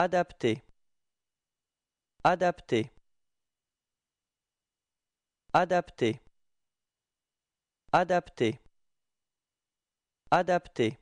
Adapté Adapté Adapté Adapté Adapté